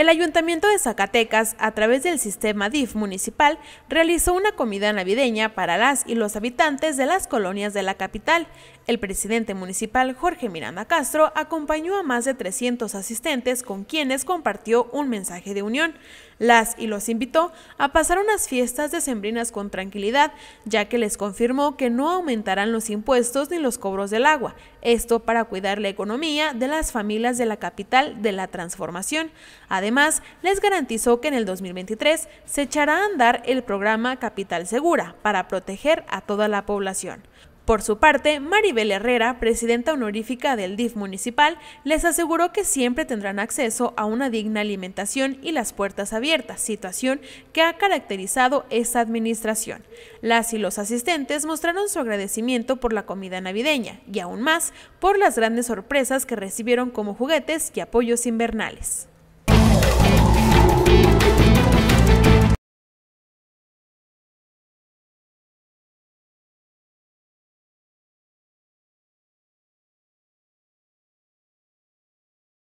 El Ayuntamiento de Zacatecas, a través del sistema DIF municipal, realizó una comida navideña para las y los habitantes de las colonias de la capital. El presidente municipal Jorge Miranda Castro acompañó a más de 300 asistentes con quienes compartió un mensaje de unión. Las y los invitó a pasar unas fiestas decembrinas con tranquilidad, ya que les confirmó que no aumentarán los impuestos ni los cobros del agua, esto para cuidar la economía de las familias de la capital de la transformación. Además, les garantizó que en el 2023 se echará a andar el programa Capital Segura para proteger a toda la población. Por su parte, Maribel Herrera, presidenta honorífica del DIF municipal, les aseguró que siempre tendrán acceso a una digna alimentación y las puertas abiertas, situación que ha caracterizado esta administración. Las y los asistentes mostraron su agradecimiento por la comida navideña y aún más por las grandes sorpresas que recibieron como juguetes y apoyos invernales.